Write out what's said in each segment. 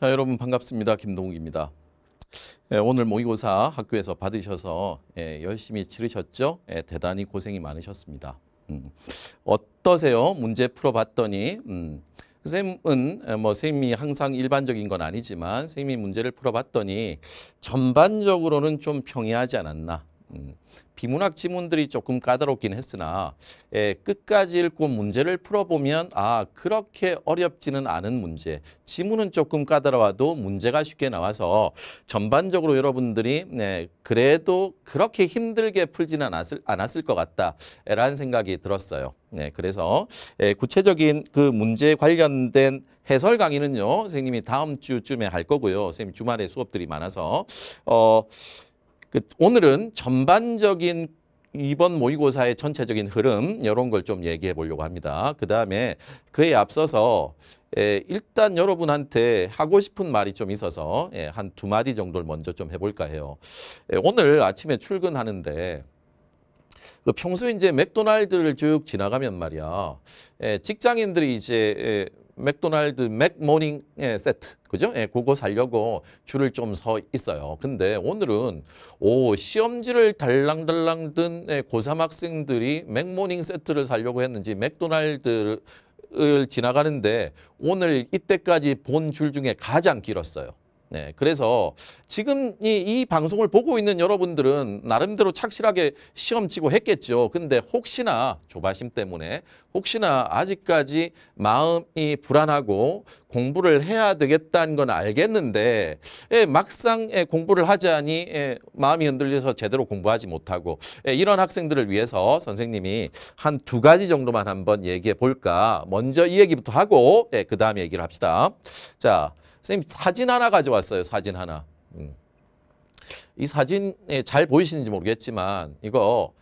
자, 여러분 반갑습니다. 김동욱입니다. 예, 오늘 모의고사 학교에서 받으셔서 예, 열심히 치르셨죠? 예, 대단히 고생이 많으셨습니다. 음, 어떠세요? 문제 풀어봤더니 음, 선생님은 뭐 선생님이 항상 일반적인 건 아니지만 선생님이 문제를 풀어봤더니 전반적으로는 좀 평이하지 않았나 음, 비문학 지문들이 조금 까다롭긴 했으나 예, 끝까지 읽고 문제를 풀어보면 아 그렇게 어렵지는 않은 문제 지문은 조금 까다로워도 문제가 쉽게 나와서 전반적으로 여러분들이 예, 그래도 그렇게 힘들게 풀지는 않았을, 않았을 것 같다라는 생각이 들었어요. 네, 그래서 예, 구체적인 그 문제 관련된 해설 강의는요, 선생님이 다음 주쯤에 할 거고요. 선생님 주말에 수업들이 많아서 어. 그 오늘은 전반적인 이번 모의고사의 전체적인 흐름 이런 걸 좀 얘기해 보려고 합니다. 그 다음에 그에 앞서서 예, 일단 여러분한테 하고 싶은 말이 좀 있어서 예, 한두 마디 정도를 먼저 좀 해볼까 해요. 예, 오늘 아침에 출근하는데 그 평소에 이제 맥도날드를 쭉 지나가면 말이야. 예, 직장인들이 이제 예, 맥도날드 맥모닝 예, 세트 그죠? 예, 그거 살려고 줄을 좀 서 있어요. 근데 오늘은 오 시험지를 달랑달랑 든 예, 고3 학생들이 맥모닝 세트를 살려고 했는지 맥도날드를 지나가는데 오늘 이때까지 본 줄 중에 가장 길었어요. 네, 그래서 지금 이, 이 방송을 보고 있는 여러분들은 나름대로 착실하게 시험 치고 했겠죠. 근데 혹시나 조바심 때문에 혹시나 아직까지 마음이 불안하고 공부를 해야 되겠다는 건 알겠는데 예, 막상 예, 공부를 하자니 예, 마음이 흔들려서 제대로 공부하지 못하고 예, 이런 학생들을 위해서 선생님이 한 두 가지 정도만 한번 얘기해 볼까 먼저 이 얘기부터 하고 예, 그 다음 에 얘기를 합시다 자 선생님 사진 하나 가져왔어요. 사진 하나. 음. 이 사진에 잘 보이시는지 모르겠지만 이거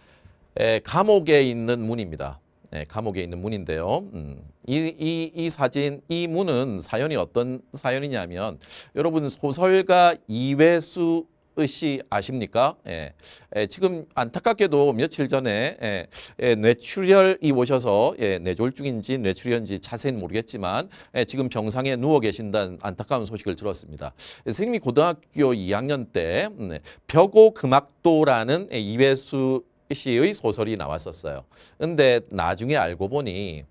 감옥에 있는 문입니다. 네, 감옥에 있는 문인데요. 음. 이, 이, 이 사진, 이 문은 사연이 어떤 사연이냐면 여러분 소설가 이회수 뜻이 아십니까? 예. 예, 지금 안타깝게도 며칠 전에 예, 예, 뇌출혈이 오셔서 예, 뇌졸중인지 뇌출혈인지 자세히는 모르겠지만 예, 지금 병상에 누워 계신다는 안타까운 소식을 들었습니다. 예, 생미 고등학교 2학년 때 음, 네, 벽오 금악도라는 예, 이회수 씨의 소설이 나왔었어요. 근데 나중에 알고 보니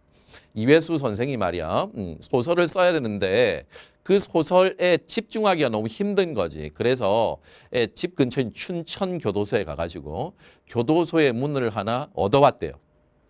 이회수 선생이 말이야 음, 소설을 써야 되는데 그 소설에 집중하기가 너무 힘든 거지. 그래서 집 근처인 춘천 교도소에 가가지고 교도소의 문을 하나 얻어왔대요.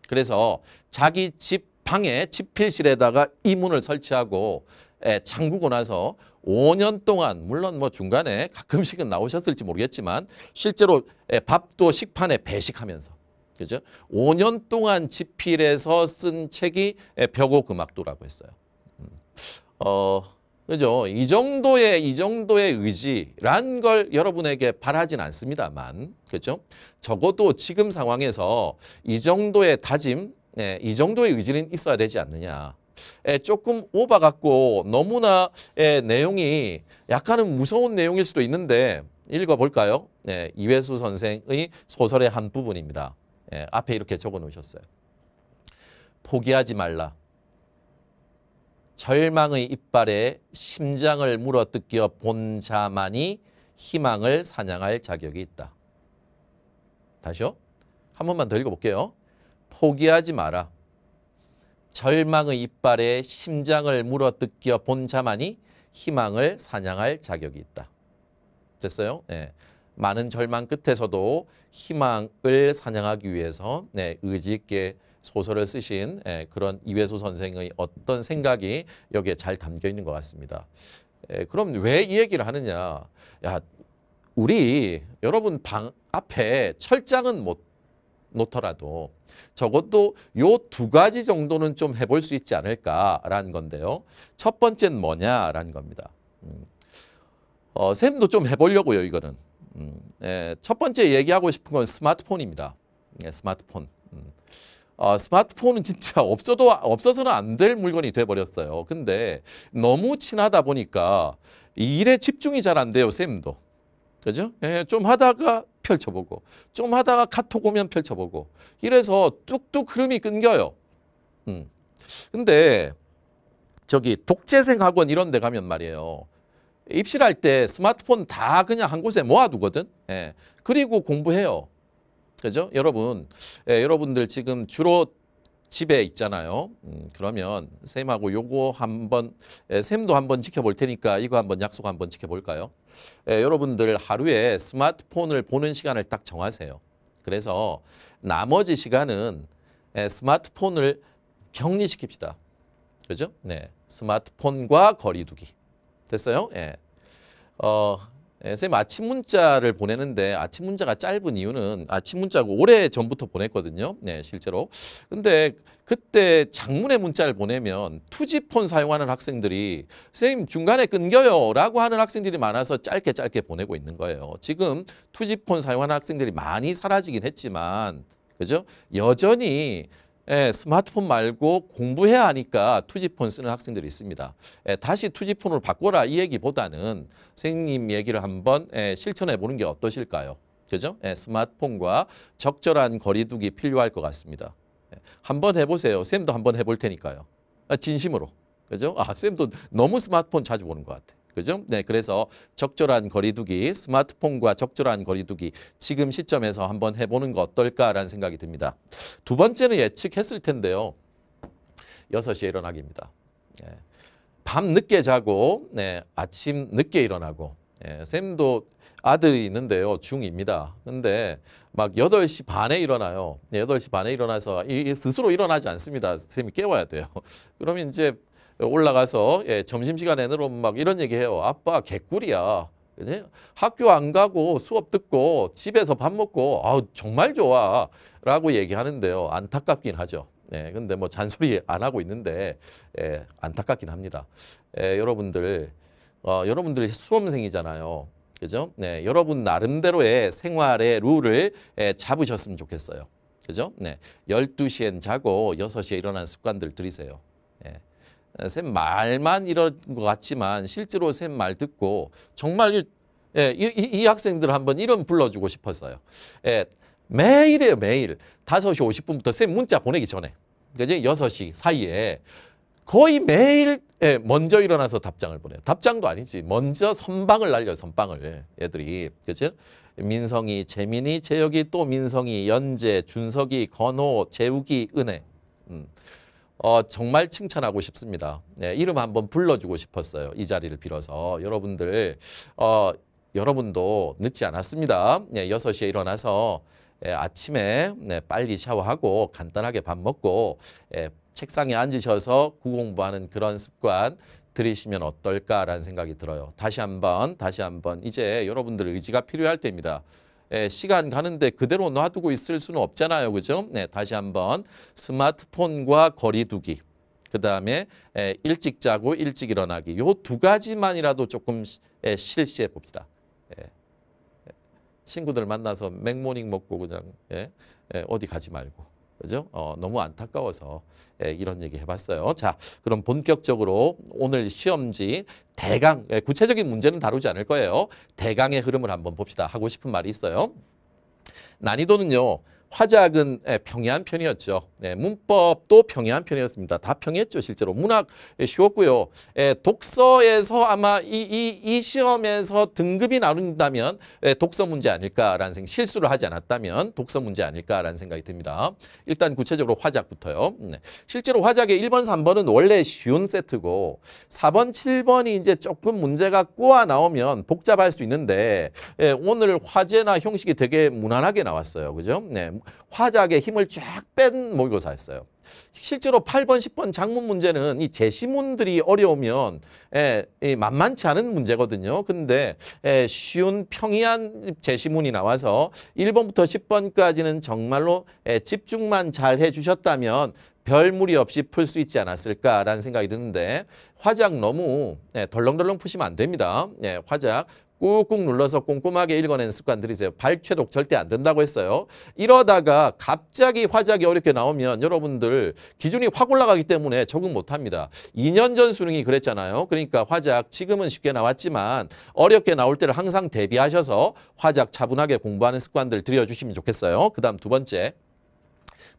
그래서 자기 집 방에 집필실에다가 이 문을 설치하고 에, 잠그고 나서 5년 동안 물론 뭐 중간에 가끔씩은 나오셨을지 모르겠지만 실제로 밥도 식판에 배식하면서 그죠? 5년 동안 집필해서 쓴 책이 벽옥 음악도라고 했어요. 음. 어, 그죠? 이 정도의 이 정도의 의지란 걸 여러분에게 바라진 않습니다만, 그죠? 적어도 지금 상황에서 이 정도의 다짐, 예, 이 정도의 의지는 있어야 되지 않느냐. 예, 조금 오바 같고 너무나 예, 내용이 약간은 무서운 내용일 수도 있는데 읽어볼까요? 예, 이회수 선생의 소설의 한 부분입니다. 예, 앞에 이렇게 적어 놓으셨어요. 포기하지 말라. 절망의 이빨에 심장을 물어뜯겨 본 자만이 희망을 사냥할 자격이 있다. 다시요. 한 번만 더 읽어볼게요. 포기하지 마라. 절망의 이빨에 심장을 물어뜯겨 본 자만이 희망을 사냥할 자격이 있다. 됐어요? 예. 많은 절망 끝에서도 희망을 사냥하기 위해서 네, 의지 있게 소설을 쓰신 예, 그런 이회수 선생의 어떤 생각이 여기에 잘 담겨 있는 것 같습니다. 예, 그럼 왜 이 얘기를 하느냐? 야, 우리 여러분 방 앞에 철장은 못 놓더라도 적어도 요 두 가지 정도는 좀 해볼 수 있지 않을까라는 건데요. 첫 번째는 뭐냐라는 겁니다. 음. 어, 쌤도 좀 해보려고요, 이거는. 음, 예, 첫 번째 얘기하고 싶은 건 스마트폰입니다. 예, 스마트폰. 음. 어, 스마트폰은 진짜 없어도 없어서는 안 될 물건이 돼 버렸어요. 근데 너무 친하다 보니까 일에 집중이 잘 안 돼요, 쌤도. 그죠? 예, 좀 하다가 펼쳐보고, 좀 하다가 카톡 오면 펼쳐보고. 이래서 뚝뚝 흐름이 끊겨요. 음. 근데 저기 독재생 학원 이런 데 가면 말이에요. 입실할 때 스마트폰 다 그냥 한 곳에 모아두거든. 예. 그리고 공부해요. 그죠? 여러분, 예, 여러분들 지금 주로 집에 있잖아요. 음, 그러면 쌤하고 요거 한번 예, 쌤도 한번 지켜볼 테니까 이거 한번 약속 한번 지켜볼까요? 예, 여러분들 하루에 스마트폰을 보는 시간을 딱 정하세요. 그래서 나머지 시간은 예, 스마트폰을 격리시킵시다. 그죠? 네, 스마트폰과 거리두기. 됐어요? 예. 어, 예, 선생님 아침 문자를 보내는데 아침 문자가 짧은 이유는 아침 문자고 오래 전부터 보냈거든요. 네, 실제로. 근데 그때 장문의 문자를 보내면 투지폰 사용하는 학생들이 선생님 중간에 끊겨요 라고 하는 학생들이 많아서 짧게 짧게 보내고 있는 거예요. 지금 투지폰 사용하는 학생들이 많이 사라지긴 했지만 그죠? 여전히 예, 스마트폰 말고 공부해야 하니까 투지폰 쓰는 학생들이 있습니다. 예, 다시 투지폰으로 바꿔라 이 얘기보다는 선생님 얘기를 한번 예, 실천해 보는 게 어떠실까요? 그죠? 예, 스마트폰과 적절한 거리두기 필요할 것 같습니다. 예, 한번 해보세요. 쌤도 한번 해볼 테니까요. 아, 진심으로. 그죠? 아, 쌤도 너무 스마트폰 자주 보는 것 같아. 요 그죠? 네, 그래서 적절한 거리두기, 스마트폰과 적절한 거리두기 지금 시점에서 한번 해보는 거 어떨까라는 생각이 듭니다. 두 번째는 예측했을 텐데요. 6시에 일어나기입니다. 네. 밤 늦게 자고 네, 아침 늦게 일어나고 네, 쌤도 아들이 있는데요. 중입니다. 근데 막 8시 반에 일어나요. 8시 반에 일어나서 스스로 일어나지 않습니다. 선생님이 깨워야 돼요. 그러면 이제 올라가서 예, 점심시간에는 뭐 막 이런 얘기해요. 아빠 개꿀이야. 그치? 학교 안 가고 수업 듣고 집에서 밥 먹고 아 정말 좋아 라고 얘기하는데요. 안타깝긴 하죠. 예, 근데 뭐 잔소리 안 하고 있는데 예, 안타깝긴 합니다. 예, 여러분들 어, 여러분들이 수험생이잖아요. 그죠? 네, 여러분 나름대로의 생활의 룰을 예, 잡으셨으면 좋겠어요. 그죠? 네, 12시엔 자고 6시에 일어난 습관들 들이세요. 샘 말만 이런 것 같지만 실제로 샘 말 듣고 정말 예, 이, 이, 학생들 한번 이름 불러주고 싶었어요. 예, 매일이에요, 매일. 5시 50분부터 쌤 문자 보내기 전에. 이제 6시 사이에 거의 매일 예, 먼저 일어나서 답장을 보내요. 답장도 아니지. 먼저 선방을 날려요, 선방을. 애들이. 그죠? 민성이, 재민이, 재혁이, 또 민성이, 연재, 준석이, 건호, 재욱이, 은혜. 음. 어, 정말 칭찬하고 싶습니다. 네, 이름 한번 불러주고 싶었어요. 이 자리를 빌어서 여러분들 어, 여러분도 늦지 않았습니다. 네, 예, 6시에 일어나서 예, 아침에 네, 빨리 샤워하고 간단하게 밥 먹고 예, 책상에 앉으셔서 구공부하는 그런 습관 들이시면 어떨까라는 생각이 들어요. 다시 한번 다시 한번 이제 여러분들 의지가 필요할 때입니다. 예, 시간 가는데 그대로 놔두고 있을 수는 없잖아요. 그죠? 네, 다시 한번 스마트폰과 거리두기. 그 다음에 예, 일찍 자고 일찍 일어나기. 요 두 가지만이라도 조금 예, 실시해 봅시다. 친구들 만나서 맥모닝 먹고 그냥 어디 가지 말고. 그죠? 어, 너무 안타까워서 예, 이런 얘기 해봤어요. 자, 그럼 본격적으로 오늘 시험지 대강, 예, 구체적인 문제는 다루지 않을 거예요. 대강의 흐름을 한번 봅시다. 하고 싶은 말이 있어요. 난이도는요. 화작은 예, 평이한 편이었죠. 예, 문법도 평이한 편이었습니다. 다 평이했죠, 실제로. 문학 예, 쉬웠고요. 독서에서 아마 이, 이, 이 시험에서 등급이 나눈다면 독서 문제 아닐까라는 생각, 실수를 하지 않았다면 독서 문제 아닐까라는 생각이 듭니다. 일단 구체적으로 화작부터요. 음, 네. 실제로 화작의 1번, 3번은 원래 쉬운 세트고 4번, 7번이 이제 조금 문제가 꼬아 나오면 복잡할 수 있는데 오늘 화제나 형식이 되게 무난하게 나왔어요. 그죠? 네, 화작의 힘을 쫙 뺀 모의고사였어요. 실제로 8번, 10번 작문 문제는 이 제시문들이 어려우면 에, 예, 에, 만만치 않은 문제거든요. 근데 에, 예, 쉬운 평이한 제시문이 나와서 1번부터 10번까지는 정말로 에, 예, 집중만 잘 해주셨다면 별 무리 없이 풀 수 있지 않았을까라는 생각이 드는데 화작 너무 네, 덜렁덜렁 푸시면 안 됩니다. 네, 화작 꾹꾹 눌러서 꼼꼼하게 읽어낸 습관 들이세요. 발췌독 절대 안 된다고 했어요. 이러다가 갑자기 화작이 어렵게 나오면 여러분들 기준이 확 올라가기 때문에 적응 못합니다. 2년 전 수능이 그랬잖아요. 그러니까 화작 지금은 쉽게 나왔지만 어렵게 나올 때를 항상 대비하셔서 화작 차분하게 공부하는 습관들 들여주시면 좋겠어요. 그 다음 두 번째.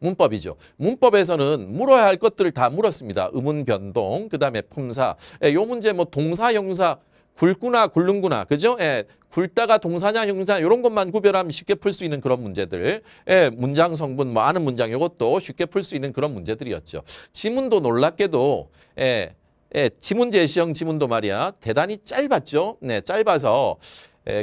문법이죠. 문법에서는 물어야 할 것들을 다 물었습니다. 의문 변동, 그 다음에 품사. 예, 요 문제 뭐 동사, 형사, 굵구나 굵는구나 그죠? 예, 굵다가 동사냐 형용사 이런 것만 구별하면 쉽게 풀 수 있는 그런 문제들 예, 문장 성분 뭐 아는 문장 이것도 쉽게 풀 수 있는 그런 문제들이었죠. 지문도 놀랍게도 예, 예, 지문 제시형 지문도 말이야 대단히 짧았죠. 네, 짧아서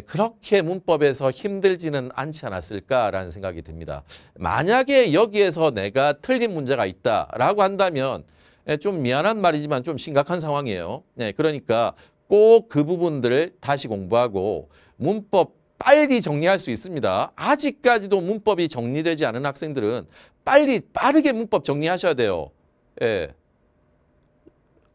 그렇게 문법에서 힘들지는 않지 않았을까라는 생각이 듭니다. 만약에 여기에서 내가 틀린 문제가 있다라고 한다면 좀 미안한 말이지만 좀 심각한 상황이에요. 네, 그러니까 꼭 그 부분들을 다시 공부하고 문법 빨리 정리할 수 있습니다. 아직까지도 문법이 정리되지 않은 학생들은 빨리 빠르게 문법 정리하셔야 돼요. 예.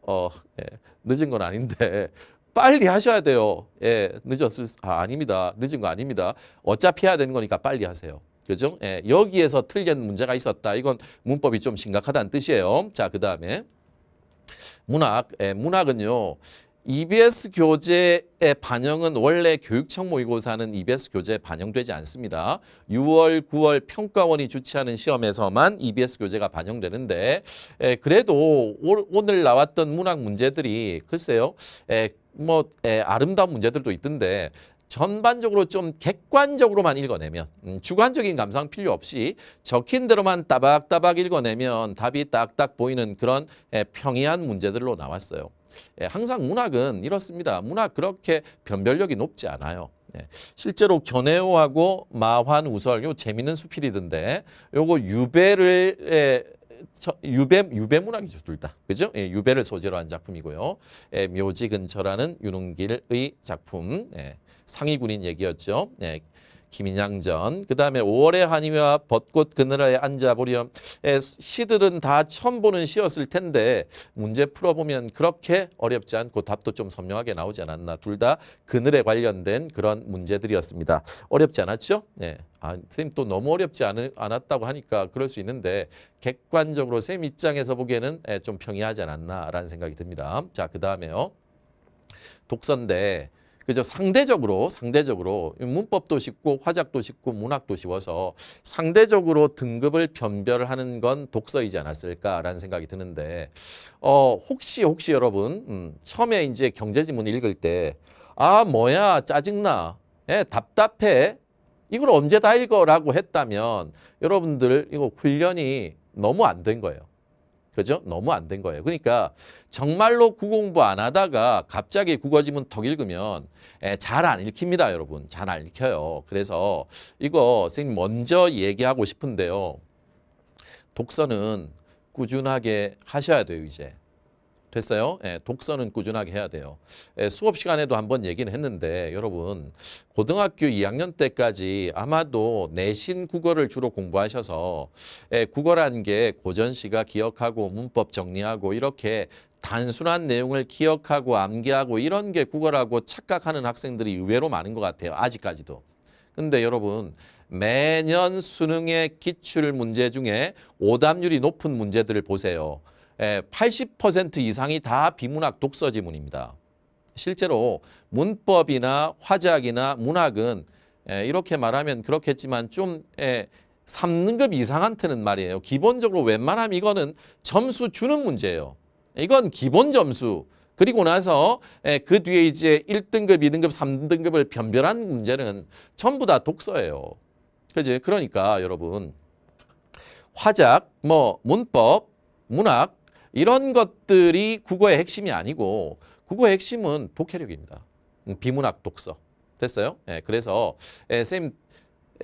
어, 예. 늦은 건 아닌데 빨리 하셔야 돼요. 예, 늦었을 아, 아닙니다. 늦은 거 아닙니다. 어차피 해야 되는 거니까 빨리 하세요. 그죠? 예, 여기에서 틀린 문제가 있었다. 이건 문법이 좀 심각하다는 뜻이에요. 자, 그 다음에 문학. 예, 문학은요. EBS 교재의 반영은 원래 교육청 모의고사는 EBS 교재에 반영되지 않습니다. 6월, 9월 평가원이 주최하는 시험에서만 EBS 교재가 반영되는데 에, 그래도 올, 오늘 나왔던 문학 문제들이 글쎄요. 에, 뭐 에, 아름다운 문제들도 있던데 전반적으로 좀 객관적으로만 읽어내면 음, 주관적인 감상 필요 없이 적힌 대로만 따박따박 읽어내면 답이 딱딱 보이는 그런 에, 평이한 문제들로 나왔어요. 예, 항상 문학은 이렇습니다. 문학 그렇게 변별력이 높지 않아요. 예, 실제로 견해오하고 마환 우설 요재미는 수필이던데 요거 유배를 예, 저, 유배 유배 문학이죠 둘다 그죠? 예, 유배를 소재로 한 작품이고요. 예, 묘지 근처라는 윤웅길의 작품 예, 상위군인 얘기였죠. 예, 김인양전 그 다음에 5월의 한의와 벚꽃 그늘에 앉아보렴 시들은 다 처음 보는 시였을 텐데 문제 풀어보면 그렇게 어렵지 않고 답도 좀 선명하게 나오지 않았나 둘 다 그늘에 관련된 그런 문제들이었습니다 어렵지 않았죠? 네. 아, 선생님 또 너무 어렵지 않, 않았다고 하니까 그럴 수 있는데 객관적으로 선생님 입장에서 보기에는 좀 평이하지 않았나라는 생각이 듭니다 자그 다음에요 독선대 그죠? 상대적으로 상대적으로 문법도 쉽고 화작도 쉽고 문학도 쉬워서 상대적으로 등급을 변별하는 건 독서이지 않았을까라는 생각이 드는데 어 혹시 혹시 여러분 음, 처음에 이제 경제지문 읽을 때 아 뭐야 짜증나 예, 답답해 이걸 언제 다 읽어라고 했다면 여러분들 이거 훈련이 너무 안 된 거예요. 그죠? 너무 안 된 거예요. 그러니까 정말로 국공부 안 하다가 갑자기 국어지문 턱 읽으면 예, 잘안 읽힙니다, 여러분. 잘 안 읽혀요. 그래서 이거 선생님 먼저 얘기하고 싶은데요. 독서는 꾸준하게 하셔야 돼요, 이제. 됐어요? 예, 독서는 꾸준하게 해야 돼요. 예, 수업 시간에도 한번 얘기는 했는데 여러분 고등학교 2학년 때까지 아마도 내신 국어를 주로 공부하셔서 예, 국어란 게 고전 시가 기억하고 문법 정리하고 이렇게 단순한 내용을 기억하고 암기하고 이런 게 국어라고 착각하는 학생들이 의외로 많은 것 같아요. 아직까지도. 근데 여러분 매년 수능의 기출 문제 중에 오답률이 높은 문제들을 보세요. 80% 예, 이상이 다 비문학 독서 지문입니다. 실제로 문법이나 화작이나 문학은 예, 이렇게 말하면 그렇겠지만 좀 3등급 예, 이상한테는 말이에요. 기본적으로 웬만하면 이거는 점수 주는 문제예요. 이건 기본 점수. 그리고 나서 그 뒤에 이제 1등급, 2등급, 3등급을 변별한 문제는 전부 다 독서예요. 그지? 그러니까 여러분 화작, 뭐 문법, 문학 이런 것들이 국어의 핵심이 아니고 국어의 핵심은 독해력입니다. 음, 비문학 독서. 됐어요? 예, 그래서 예, 쌤이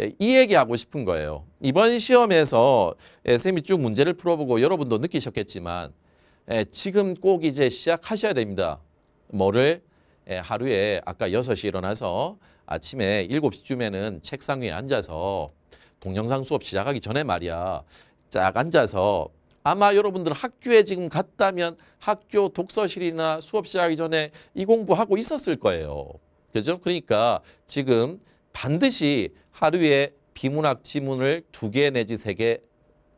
예, 얘기하고 싶은 거예요. 이번 시험에서 예, 쌤이 쭉 문제를 풀어보고 여러분도 느끼셨겠지만 예, 지금 꼭 이제 시작하셔야 됩니다. 뭐를? 예, 하루에 아까 6시 일어나서 아침에 7시쯤에는 책상 위에 앉아서 동영상 수업 시작하기 전에 말이야 쫙 앉아서 아마 여러분들 학교에 지금 갔다면 학교 독서실이나 수업 시작하기 전에 이 공부하고 있었을 거예요. 그죠? 그러니까 지금 반드시 하루에 비문학 지문을 두 개 내지 세 개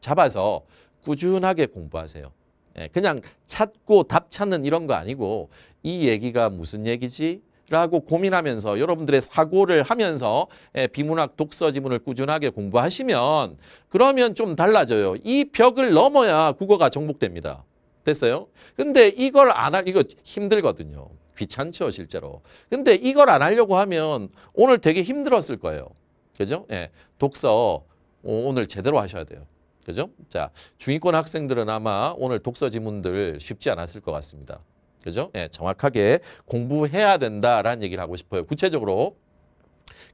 잡아서 꾸준하게 공부하세요. 예, 그냥 찾고 답 찾는 이런 거 아니고 이 얘기가 무슨 얘기지? 라고 고민하면서 여러분들의 사고를 하면서 예, 비문학 독서 지문을 꾸준하게 공부하시면 그러면 좀 달라져요. 이 벽을 넘어야 국어가 정복됩니다. 됐어요? 근데 이걸 안 할, 이거 힘들거든요. 귀찮죠, 실제로. 근데 이걸 안 하려고 하면 오늘 되게 힘들었을 거예요. 그죠? 예. 독서 오늘 제대로 하셔야 돼요. 그죠? 자, 중위권 학생들은 아마 오늘 독서 지문들 쉽지 않았을 것 같습니다. 그죠? 예, 정확하게 공부해야 된다라는 얘기를 하고 싶어요. 구체적으로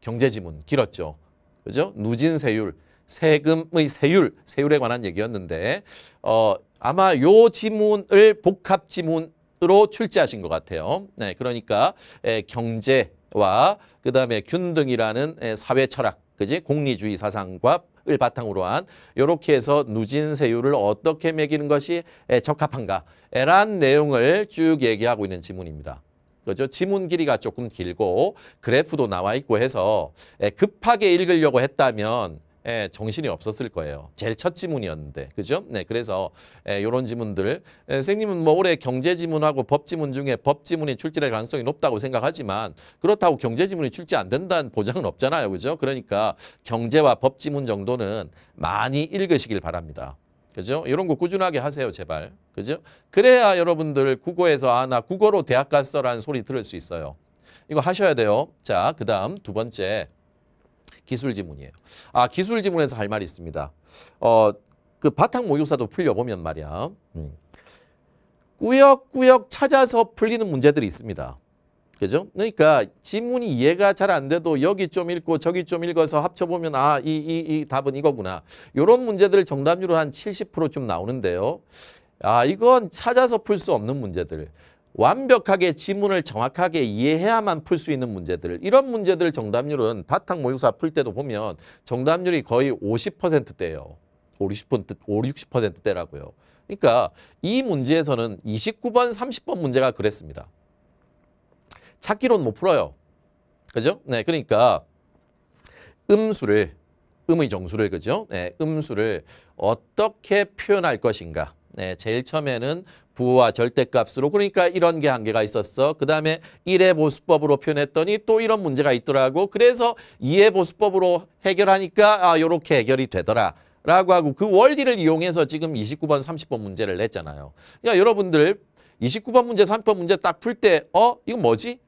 경제 지문 길었죠. 그죠? 누진 세율, 세금의 세율, 세율에 관한 얘기였는데 어, 아마 요 지문을 복합 지문으로 출제하신 것 같아요. 네, 그러니까 예, 경제와 그다음에 균등이라는 예, 사회 철학 그지? 공리주의 사상과 을 바탕으로 한 이렇게 해서 누진 세율을 어떻게 매기는 것이 적합한가 에란 내용을 쭉 얘기하고 있는 지문입니다. 그죠? 지문 길이가 조금 길고 그래프도 나와 있고 해서 급하게 읽으려고 했다면 예, 정신이 없었을 거예요. 제일 첫 지문이었는데. 그죠? 네, 그래서 예, 요런 지문들. 예, 선생님은 뭐 올해 경제 지문하고 법 지문 중에 법 지문이 출제될 가능성이 높다고 생각하지만 그렇다고 경제 지문이 출제 안 된다는 보장은 없잖아요. 그죠? 그러니까 경제와 법 지문 정도는 많이 읽으시길 바랍니다. 그죠? 이런 거 꾸준하게 하세요, 제발. 그죠? 그래야 여러분들 국어에서 아, 나 국어로 대학 갔어라는 소리 들을 수 있어요. 이거 하셔야 돼요. 자, 그 다음 두 번째. 기술 지문이에요. 아, 기술 지문에서 할 말이 있습니다. 어, 그 바탕 모의사도 풀려보면 말이야. 음. 꾸역꾸역 찾아서 풀리는 문제들이 있습니다. 그죠? 그러니까 지문이 이해가 잘 안 돼도 여기 좀 읽고 저기 좀 읽어서 합쳐보면 아, 이, 이, 이 답은 이거구나. 이런 문제들 정답률은 한 70%쯤 나오는데요. 아, 이건 찾아서 풀 수 없는 문제들. 완벽하게 지문을 정확하게 이해해야만 풀 수 있는 문제들 이런 문제들 정답률은 바탕 모의고사 풀 때도 보면 정답률이 거의 50%대예요. 50%, 50, 60%대라고요. 그러니까 이 문제에서는 29번, 30번 문제가 그랬습니다. 찾기로는 못 풀어요. 그죠? 네, 그러니까 음수를, 음의 정수를, 그죠? 네, 음수를 어떻게 표현할 것인가. 네, 제일 처음에는 부호와 절대값으로 그러니까 이런 게 한계가 있었어. 그 다음에 1의 보수법으로 표현했더니 또 이런 문제가 있더라고. 그래서 2의 보수법으로 해결하니까 아 요렇게 해결이 되더라. 라고 하고 그 원리를 이용해서 지금 29번, 30번 문제를 냈잖아요. 그러니까 여러분들 29번 문제, 30번 문제 딱 풀 때 어? 이거 뭐지?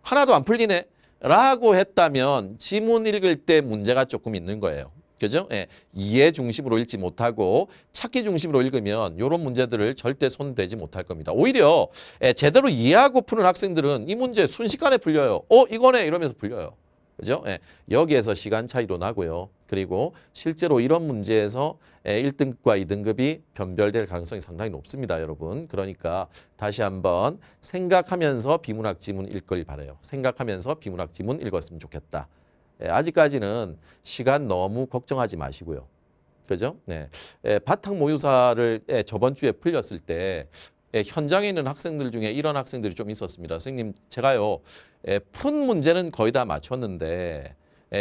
하나도 안 풀리네. 라고 했다면 지문 읽을 때 문제가 조금 있는 거예요. 그죠? 예. 이해 중심으로 읽지 못하고 찾기 중심으로 읽으면 이런 문제들을 절대 손대지 못할 겁니다. 오히려 예, 제대로 이해하고 푸는 학생들은 이 문제 순식간에 풀려요. 어, 이거네 이러면서 풀려요. 그죠? 예, 여기에서 시간 차이도 나고요. 그리고 실제로 이런 문제에서 1등급과 예, 2등급이 변별될 가능성이 상당히 높습니다, 여러분. 그러니까 다시 한번 생각하면서 비문학 지문 읽길 바래요. 생각하면서 비문학 지문 읽었으면 좋겠다. 예, 아직까지는 시간 너무 걱정하지 마시고요. 그죠? 네. 예, 바탕 모의사를 예, 저번 주에 풀렸을 때 현장에 있는 학생들 중에 이런 학생들이 좀 있었습니다. 선생님, 제가요, 푼 문제는 거의 다 맞췄는데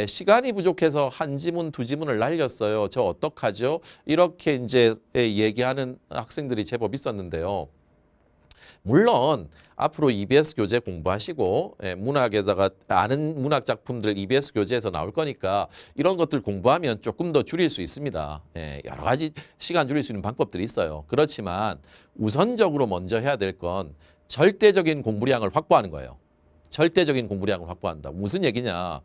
시간이 부족해서 한 지문, 두 지문을 날렸어요. 저 어떡하죠? 이렇게 이제 얘기하는 학생들이 제법 있었는데요. 물론 앞으로 EBS 교재 공부하시고 예, 문학에다가 아는 문학 작품들 EBS 교재에서 나올 거니까 이런 것들 공부하면 조금 더 줄일 수 있습니다. 예, 여러 가지 시간 줄일 수 있는 방법들이 있어요. 그렇지만 우선적으로 먼저 해야 될 건 절대적인 공부량을 확보하는 거예요. 절대적인 공부량을 확보한다. 무슨 얘기냐.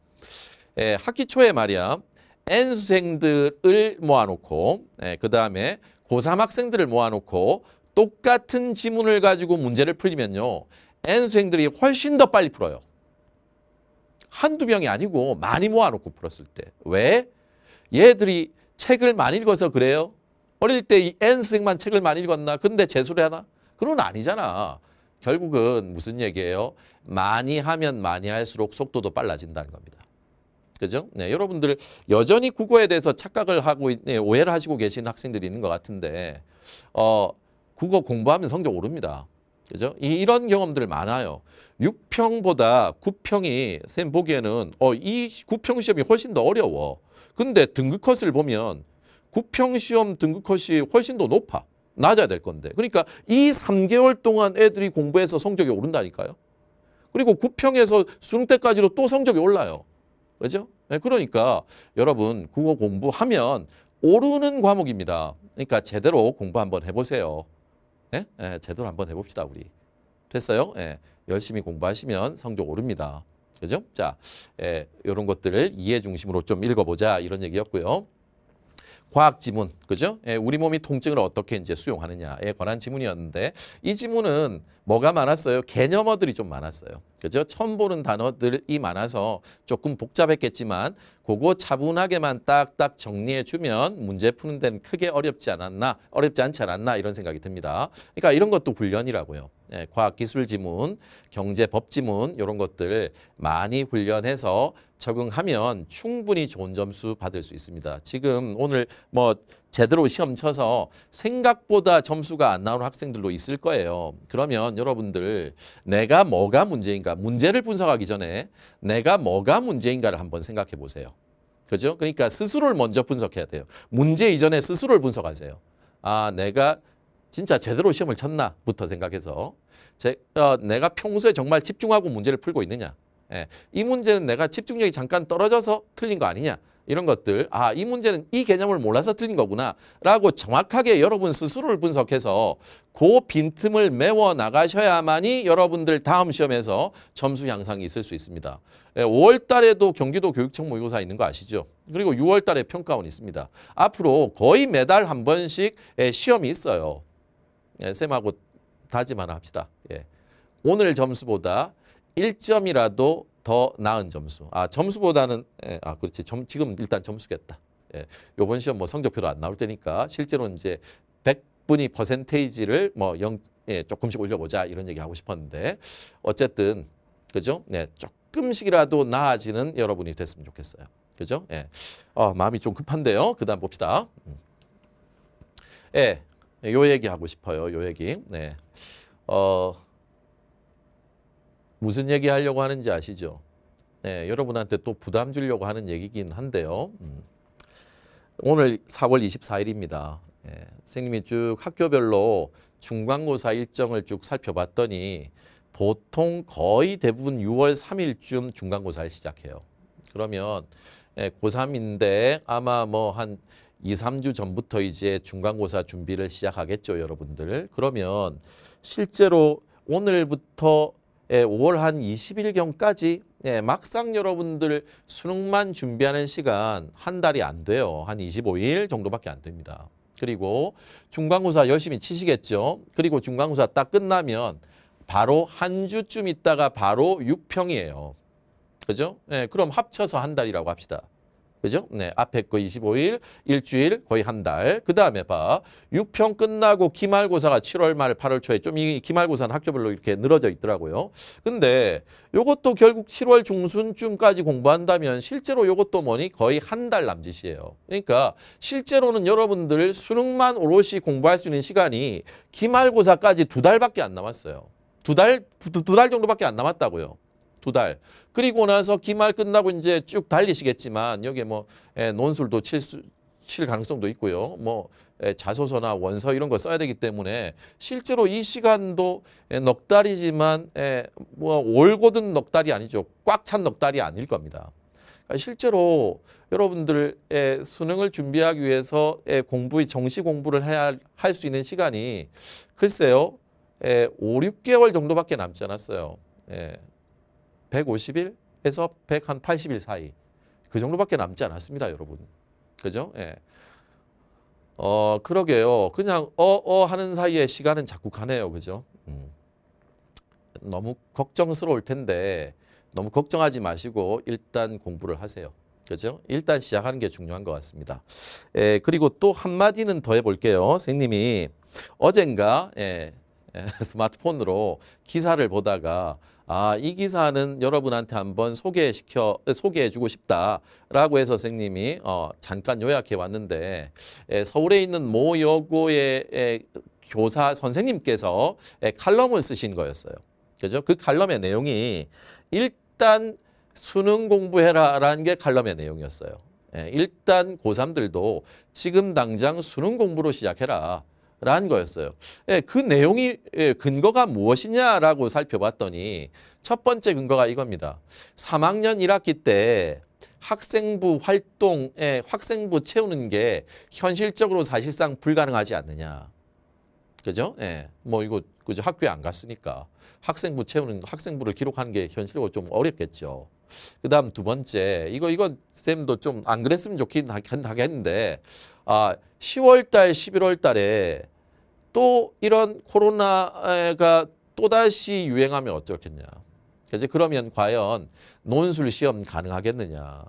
예, 학기 초에 말이야 N수생들을 모아놓고 그 다음에 고3 학생들을 모아놓고 똑같은 지문을 가지고 문제를 풀리면요. N 수행들이 훨씬 더 빨리 풀어요. 한두 명이 아니고 많이 모아놓고 풀었을 때. 왜? 얘들이 책을 많이 읽어서 그래요? 어릴 때이 N 수행만 책을 많이 읽었나? 근데 재수를 하나? 그건 아니잖아. 결국은 무슨 얘기예요? 많이 하면 많이 할수록 속도도 빨라진다는 겁니다. 그죠? 네, 여러분들 여전히 국어에 대해서 착각을 하고 네, 오해를 하시고 계신 학생들이 있는 것 같은데 어, 국어 공부하면 성적 오릅니다. 그죠? 이, 런 경험들 많아요. 6평보다 9평이 쌤 보기에는 어, 이 9평 시험이 훨씬 더 어려워. 근데 등급 컷을 보면 9평 시험 등급 컷이 훨씬 더 높아. 낮아야 될 건데. 그러니까 이 3개월 동안 애들이 공부해서 성적이 오른다니까요. 그리고 9평에서 수능 때까지도 또 성적이 올라요. 그죠? 네, 그러니까 여러분 국어 공부하면 오르는 과목입니다. 그러니까 제대로 공부 한번 해보세요. 예? 예, 제대로 한번 해봅시다 우리. 됐어요? 예, 열심히 공부하시면 성적 오릅니다. 그죠? 자, 예, 이런 것들을 이해 중심으로 좀 읽어보자 이런 얘기였고요. 과학 지문, 그죠? 예, 우리 몸이 통증을 어떻게 이제 수용하느냐에 관한 지문이었는데 이 지문은 뭐가 많았어요? 개념어들이 좀 많았어요. 그죠? 처음 보는 단어들이 많아서 조금 복잡했겠지만 그거 차분하게만 딱딱 정리해주면 문제 푸는 데는 크게 어렵지 않았나, 어렵지 않지 않았나 이런 생각이 듭니다. 그러니까 이런 것도 훈련이라고요. 예, 과학기술 지문, 경제법 지문 이런 것들 많이 훈련해서 적응하면 충분히 좋은 점수 받을 수 있습니다. 지금 오늘 뭐 제대로 시험 쳐서 생각보다 점수가 안 나오는 학생들도 있을 거예요. 그러면 여러분들 내가 뭐가 문제인가 문제를 분석하기 전에 내가 뭐가 문제인가를 한번 생각해 보세요. 그죠? 그러니까 스스로를 먼저 분석해야 돼요. 문제 이전에 스스로를 분석하세요. 아 내가 진짜 제대로 시험을 쳤나부터 생각해서 제, 어, 내가 평소에 정말 집중하고 문제를 풀고 있느냐 예, 이 문제는 내가 집중력이 잠깐 떨어져서 틀린 거 아니냐. 이런 것들 아 이 문제는 이 개념을 몰라서 틀린 거구나 라고 정확하게 여러분 스스로를 분석해서 그 빈틈을 메워 나가셔야만이 여러분들 다음 시험에서 점수 향상이 있을 수 있습니다. 5월 예, 달에도 경기도 교육청 모의고사 있는 거 아시죠? 그리고 6월 달에 평가원 있습니다. 앞으로 거의 매달 한 번씩 예, 시험이 있어요. 예, 쌤하고 다짐 하나 합시다. 오늘 점수보다 1점이라도 더 나은 점수. 아 점수보다는 예, 아 그렇지. 점, 지금 일단 점수겠다. 예, 요번 시험 뭐성적표로안 나올 테니까 실제로 이제 100분이 퍼센테이지를 뭐 0, 예, 조금씩 올려보자 이런 얘기 하고 싶었는데 어쨌든 그죠? 네, 조금씩이라도 나아지는 여러분이 됐으면 좋겠어요. 그죠? 예. 어, 마음이 좀 급한데요. 그다음 봅시다. 음. 예. 요 얘기 하고 싶어요. 요 얘기. 네. 어, 무슨 얘기 하려고 하는지 아시죠? 네, 여러분한테 또 부담 주려고 하는 얘기긴 한데요. 음. 오늘 4월 24일입니다. 예, 선생님이 쭉 학교별로 중간고사 일정을 쭉 살펴봤더니 보통 거의 대부분 6월 3일쯤 중간고사를 시작해요. 그러면 예, 고3인데 아마 뭐한 2, 3주 전부터 이제 중간고사 준비를 시작하겠죠, 여러분들. 그러면 실제로 오늘부터 5월 예, 한 20일경까지 예, 막상 여러분들 수능만 준비하는 시간 한 달이 안 돼요. 한 25일 정도밖에 안 됩니다. 그리고 중간고사 열심히 치시겠죠. 그리고 중간고사 딱 끝나면 바로 한 주쯤 있다가 바로 6평이에요. 그죠? 예, 그럼 합쳐서 한 달이라고 합시다. 그죠? 네, 앞에 거 25일, 일주일, 거의 한 달. 그 다음에 봐. 6평 끝나고 기말고사가 7월 말, 8월 초에 좀 이 기말고사는 학교별로 이렇게 늘어져 있더라고요. 근데 요것도 결국 7월 중순쯤까지 공부한다면 실제로 요것도 뭐니? 거의 한 달 남짓이에요. 그러니까 실제로는 여러분들 수능만 오롯이 공부할 수 있는 시간이 기말고사까지 두 달밖에 안 남았어요. 두 달, 두, 두달 정도밖에 안 남았다고요. 두 달. 그리고 나서 기말 끝나고 이제 쭉 달리시겠지만 여기에 뭐 에, 예, 논술도 칠, 수, 칠 가능성도 있고요. 뭐 에, 예, 자소서나 원서 이런 거 써야 되기 때문에 실제로 이 시간도 에, 예, 넉 달이지만 에, 뭐 올고든 넉 달이 아니죠. 꽉 찬 넉 달이 아닐 겁니다. 그러니까 실제로 여러분들의 수능을 준비하기 위해서 공부의 정시 공부를 해야 할 수 있는 시간이 글쎄요. 5, 6개월 정도밖에 남지 않았어요. 150일에서 180일 사이 그 정도밖에 남지 않았습니다, 여러분. 그죠? 예. 어, 그러게요. 그냥 어, 어 하는 사이에 시간은 자꾸 가네요. 그죠? 음. 너무 걱정스러울 텐데 너무 걱정하지 마시고 일단 공부를 하세요. 그죠? 일단 시작하는 게 중요한 것 같습니다. 예, 그리고 또 한마디는 더 해볼게요. 선생님이 어젠가 예, 스마트폰으로 기사를 보다가 아, 이 기사는 여러분한테 한번 소개시켜, 소개해주고 싶다라고 해서 선생님이 어, 잠깐 요약해 왔는데, 서울에 있는 모 여고의 교사 선생님께서 칼럼을 쓰신 거였어요. 그죠? 그 칼럼의 내용이 일단 수능 공부해라 라는 게 칼럼의 내용이었어요. 일단 고3들도 지금 당장 수능 공부로 시작해라. 라는 거였어요. 예, 그 내용이 예, 근거가 무엇이냐라고 살펴봤더니 첫 번째 근거가 이겁니다. 3학년 1학기 때 학생부 활동에 예, 학생부 채우는 게 현실적으로 사실상 불가능하지 않느냐. 그죠? 예. 뭐 이거 그죠? 학교에 안 갔으니까 학생부 채우는 학생부를 기록하는 게 현실적으로 좀 어렵겠죠. 그다음 두 번째 이거 이건 쌤도 좀 안 그랬으면 좋긴 하겠는데 아 10월달, 11월달에 또 이런 코로나가 또다시 유행하면 어쩌겠냐. 그래 그러면 과연 논술 시험 가능하겠느냐.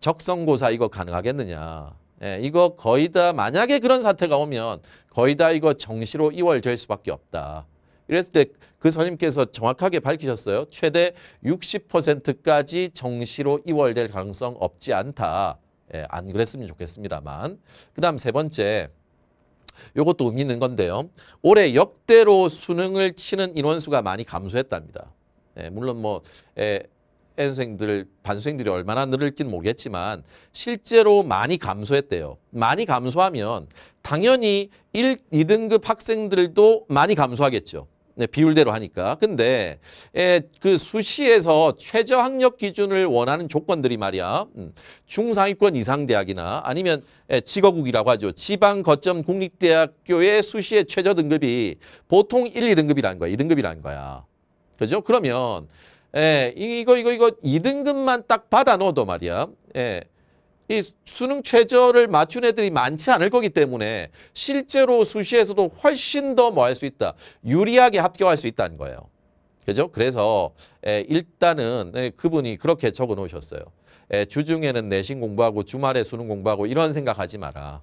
적성고사 이거 가능하겠느냐. 예, 이거 거의 다 만약에 그런 사태가 오면 거의 다 이거 정시로 이월될 수밖에 없다. 이랬을 때 그 선임께서 정확하게 밝히셨어요. 최대 60%까지 정시로 이월될 가능성 없지 않다. 예, 안 그랬으면 좋겠습니다만 그 다음 세 번째 요것도 의미 있는 건데요. 올해 역대로 수능을 치는 인원수가 많이 감소했답니다. 예, 물론 뭐 예, N생들, 반수생들이 얼마나 늘을지는 모르겠지만 실제로 많이 감소했대요. 많이 감소하면 당연히 1, 2등급 학생들도 많이 감소하겠죠. 네, 비율대로 하니까. 근데 에, 예, 그 수시에서 최저학력 기준을 원하는 조건들이 말이야. 음, 중상위권 이상 대학이나 아니면 에, 예, 직어국이라고 하죠. 지방 거점 국립대학교의 수시의 최저 등급이 보통 1, 2등급이라는 거야. 2등급이라는 거야. 그죠? 그러면 에, 예, 이거 이거 이거 2등급만 딱 받아 넣어도 말이야. 에, 이 수능 최저를 맞춘 애들이 많지 않을 거기 때문에 실제로 수시에서도 훨씬 더 뭐 할 수 있다. 유리하게 합격할 수 있다는 거예요. 그죠? 그래서 에, 일단은 에, 그분이 그렇게 적어 놓으셨어요. 에, 주중에는 내신 공부하고 주말에 수능 공부하고 이런 생각하지 마라.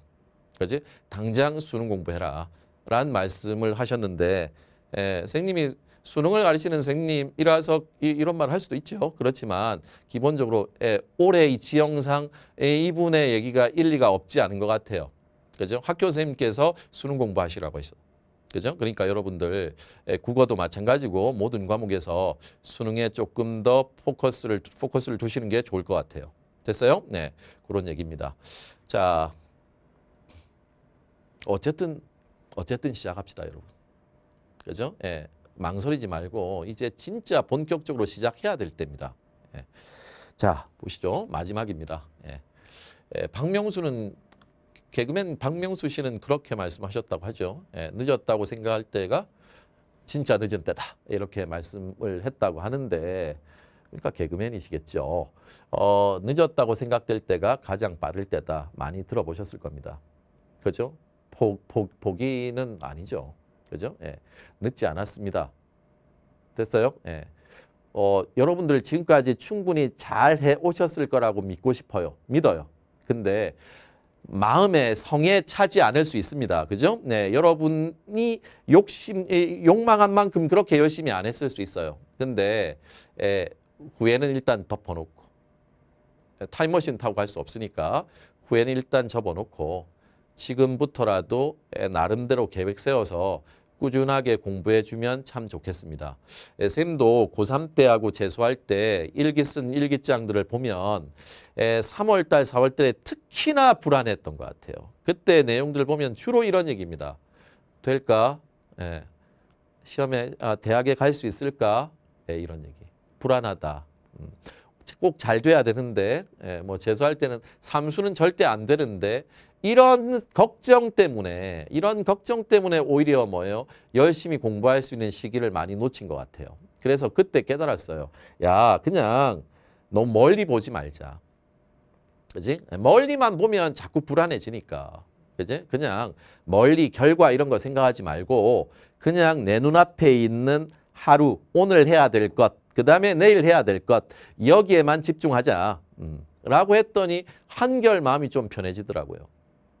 그지? 당장 수능 공부해라. 라는 말씀을 하셨는데 에, 선생님이 수능을 가르치는 선생님이라서 이, 런 말을 할 수도 있죠. 그렇지만 기본적으로 예, 올해의 지형상 예, 이분의 얘기가 일리가 없지 않은 것 같아요. 그죠? 학교 선생님께서 수능 공부하시라고 했어. 그죠? 그러니까 여러분들 예, 국어도 마찬가지고 모든 과목에서 수능에 조금 더 포커스를 포커스를 두시는 게 좋을 것 같아요. 됐어요? 네. 그런 얘기입니다. 자. 어쨌든 어쨌든 시작합시다, 여러분. 그죠? 예. 망설이지 말고 이제 진짜 본격적으로 시작해야 될 때입니다. 예. 자 보시죠 마지막입니다. 예. 예, 박명수는 개그맨 박명수 씨는 그렇게 말씀하셨다고 하죠. 예, 늦었다고 생각할 때가 진짜 늦은 때다 이렇게 말씀을 했다고 하는데 그러니까 개그맨이시겠죠. 어, 늦었다고 생각될 때가 가장 빠를 때다 많이 들어보셨을 겁니다. 그죠? 보, 보, 보기는 아니죠. 그죠? 예. 늦지 않았습니다. 됐어요? 예. 어, 여러분들 지금까지 충분히 잘 해 오셨을 거라고 믿고 싶어요. 믿어요. 근데 마음의 성에 차지 않을 수 있습니다. 그죠? 네, 여러분이 욕심, 욕망한 만큼 그렇게 열심히 안 했을 수 있어요. 근데 에, 예, 후회는 일단 덮어놓고 예, 타임머신 타고 갈 수 없으니까 후회는 일단 접어놓고 지금부터라도 예, 나름대로 계획 세워서 꾸준하게 공부해 주면 참 좋겠습니다. 예, 쌤도 고3 때하고 재수할 때 일기 쓴 일기장들을 보면 3월달, 예, 4월달에 특히나 불안했던 것 같아요. 그때 내용들 보면 주로 이런 얘기입니다. 될까? 예. 시험에 아, 대학에 갈 수 있을까? 예, 이런 얘기. 불안하다. 음. 꼭잘 돼야 되는데 예, 뭐 재수할 때는 삼수는 절대 안 되는데 이런 걱정 때문에 이런 걱정 때문에 오히려 뭐예요 열심히 공부할 수 있는 시기를 많이 놓친 것 같아요 그래서 그때 깨달았어요 야 그냥 너무 멀리 보지 말자 그지 멀리만 보면 자꾸 불안해지니까 그지 그냥 멀리 결과 이런 거 생각하지 말고 그냥 내 눈앞에 있는 하루 오늘 해야 될것 그 다음에 내일 해야 될 것 여기에만 집중하자 음, 라고 했더니 한결 마음이 좀 편해지더라고요.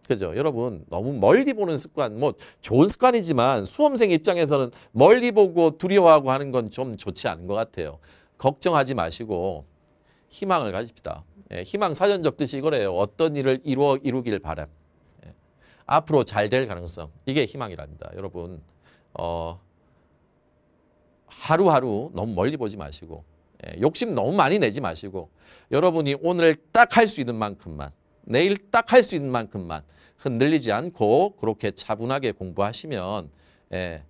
그죠? 여러분 너무 멀리 보는 습관 뭐 좋은 습관이지만 수험생 입장에서는 멀리 보고 두려워하고 하는 건 좀 좋지 않은 것 같아요. 걱정하지 마시고 희망을 가집시다. 예, 희망 사전 적듯이 이거래요. 어떤 일을 이루어 이루길 바람. 예, 앞으로 잘 될 가능성. 이게 희망이랍니다. 여러분 어, 하루하루 너무 멀리 보지 마시고 예, 욕심 너무 많이 내지 마시고 여러분이 오늘 딱 할 수 있는 만큼만 내일 딱 할 수 있는 만큼만 흔들리지 않고 그렇게 차분하게 공부하시면 예,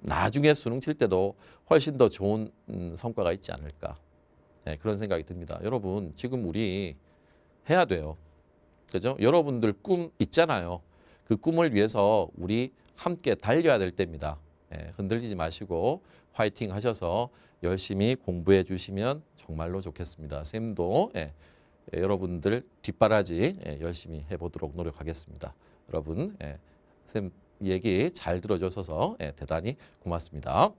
나중에 수능 칠 때도 훨씬 더 좋은 음, 성과가 있지 않을까 예, 그런 생각이 듭니다. 여러분 지금 우리 해야 돼요. 그죠? 여러분들 꿈 있잖아요. 그 꿈을 위해서 우리 함께 달려야 될 때입니다. 예, 흔들리지 마시고 화이팅 하셔서 열심히 공부해 주시면 정말로 좋겠습니다. 쌤도 예, 예, 여러분들 뒷바라지 예, 열심히 해보도록 노력하겠습니다. 여러분 예, 쌤 얘기 잘 들어주셔서 예, 대단히 고맙습니다.